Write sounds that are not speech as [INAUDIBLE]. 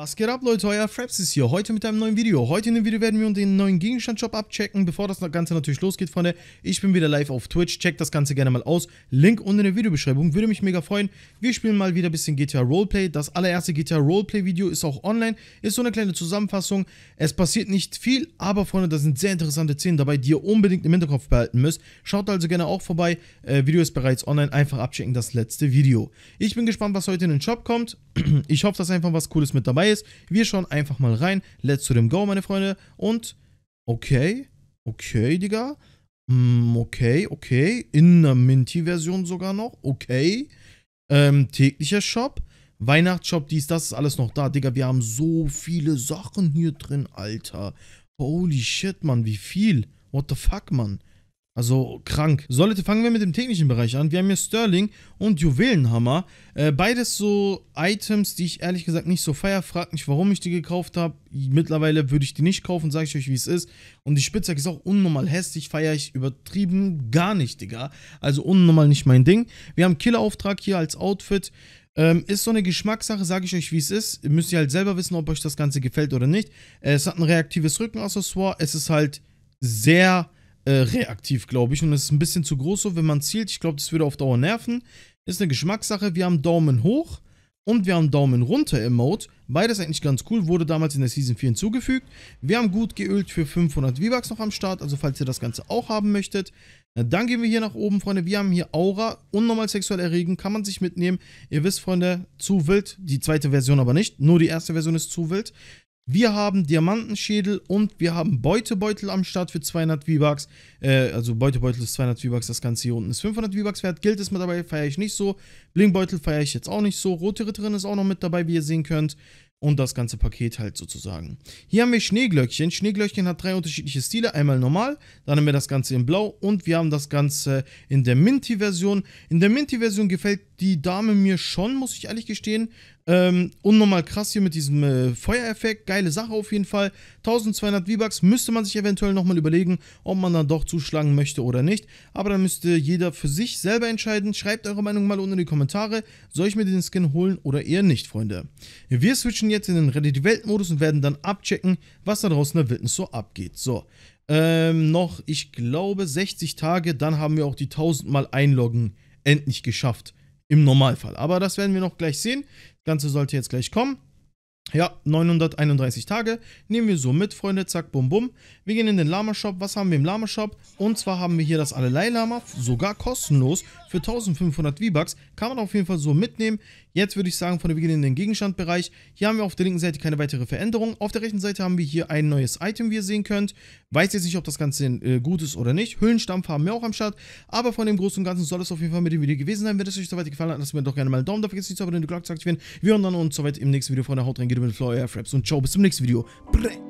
Was geht ab Leute, euer Fraps ist hier, heute mit einem neuen Video. Heute in dem Video werden wir uns den neuen Gegenstandshop abchecken, bevor das Ganze natürlich losgeht, Freunde. Ich bin wieder live auf Twitch, checkt das Ganze gerne mal aus. Link unten in der Videobeschreibung, würde mich mega freuen. Wir spielen mal wieder ein bisschen GTA Roleplay. Das allererste GTA Roleplay Video ist auch online, ist so eine kleine Zusammenfassung. Es passiert nicht viel, aber Freunde, da sind sehr interessante Szenen dabei, die ihr unbedingt im Hinterkopf behalten müsst. Schaut also gerne auch vorbei, äh, Video ist bereits online, einfach abchecken das letzte Video. Ich bin gespannt, was heute in den Shop kommt. [CLEARS THROAT] ich hoffe, dass einfach was Cooles mit dabei ist dabei ist. Wir schauen einfach mal rein. Let's to them go, meine Freunde. Und, okay, okay, Digga. Mm, okay, okay. In der Minty-Version sogar noch. Okay. Ähm, täglicher Shop. Weihnachtsshop, dies, das ist alles noch da. Digga, wir haben so viele Sachen hier drin, Alter. Holy shit, Mann, wie viel. What the fuck, Mann. Also krank. So Leute, fangen wir mit dem technischen Bereich an. Wir haben hier Sterling und Juwelenhammer. Äh, beides so Items, die ich ehrlich gesagt nicht so feier. Fragt mich, warum ich die gekauft habe. Mittlerweile würde ich die nicht kaufen, sage ich euch, wie es ist. Und die Spitzhacke ist auch unnormal hässlich, feiere ich übertrieben gar nicht, Digga. Also unnormal nicht mein Ding. Wir haben Killerauftrag hier als Outfit. Ähm, ist so eine Geschmackssache, sage ich euch, wie es ist. Müsst ihr halt selber wissen, ob euch das Ganze gefällt oder nicht. Äh, es hat ein reaktives Rückenaccessoire. Es ist halt sehr äh, reaktiv, glaube ich. Und es ist ein bisschen zu groß so, wenn man zielt. Ich glaube, das würde auf Dauer nerven. Ist eine Geschmackssache. Wir haben Daumen hoch und wir haben Daumen runter im Mode. Beides eigentlich ganz cool, wurde damals in der Season 4 hinzugefügt. Wir haben gut geölt für 500 V-Bucks noch am Start, also falls ihr das Ganze auch haben möchtet. Dann gehen wir hier nach oben, Freunde. Wir haben hier Aura, unnormal sexuell erregen. kann man sich mitnehmen. Ihr wisst, Freunde, zu wild, die zweite Version aber nicht, nur die erste Version ist zu wild. Wir haben Diamantenschädel und wir haben Beutebeutel am Start für 200 V-Bucks. Äh, also Beutebeutel ist 200 V-Bucks, das Ganze hier unten ist 500 V-Bucks wert. Gilt es mit dabei, feiere ich nicht so. Blinkbeutel feiere ich jetzt auch nicht so. Rote Ritterin ist auch noch mit dabei, wie ihr sehen könnt und das ganze Paket halt sozusagen. Hier haben wir Schneeglöckchen. Schneeglöckchen hat drei unterschiedliche Stile. Einmal normal, dann haben wir das Ganze in blau und wir haben das Ganze in der Minty-Version. In der Minty-Version gefällt die Dame mir schon, muss ich ehrlich gestehen. Ähm, unnormal krass hier mit diesem äh, Feuereffekt. Geile Sache auf jeden Fall. 1200 V-Bucks müsste man sich eventuell nochmal überlegen, ob man dann doch zuschlagen möchte oder nicht. Aber dann müsste jeder für sich selber entscheiden. Schreibt eure Meinung mal unten in die Kommentare. Soll ich mir den Skin holen oder eher nicht, Freunde? Wir switchen jetzt in den Ready Welt-Modus und werden dann abchecken, was da draußen in der Wildnis so abgeht. So. Ähm, noch, ich glaube, 60 Tage, dann haben wir auch die 1000 Mal einloggen endlich geschafft. Im Normalfall. Aber das werden wir noch gleich sehen. Das Ganze sollte jetzt gleich kommen. Ja, 931 Tage. Nehmen wir so mit, Freunde. Zack, bum, bum. Wir gehen in den Lama-Shop. Was haben wir im Lama-Shop? Und zwar haben wir hier das Allerlei-Lama, sogar kostenlos, für 1500 V-Bucks. Kann man auf jeden Fall so mitnehmen. Jetzt würde ich sagen, Freunde, wir gehen in den Gegenstandbereich. Hier haben wir auf der linken Seite keine weitere Veränderung. Auf der rechten Seite haben wir hier ein neues Item, wie ihr sehen könnt. Weiß jetzt nicht, ob das Ganze äh, gut ist oder nicht. Hüllenstampf haben wir auch am Start. Aber von dem Großen und Ganzen soll es auf jeden Fall mit dem Video gewesen sein. Wenn es euch soweit gefallen hat, lasst mir doch gerne mal einen Daumen da. Vergesst nicht zu abonnieren, die Glocke zu aktivieren. Wir hören dann uns soweit im nächsten Video, von der Haut rein, geht mit Flo, Airfraps und ciao, bis zum nächsten Video. Brr.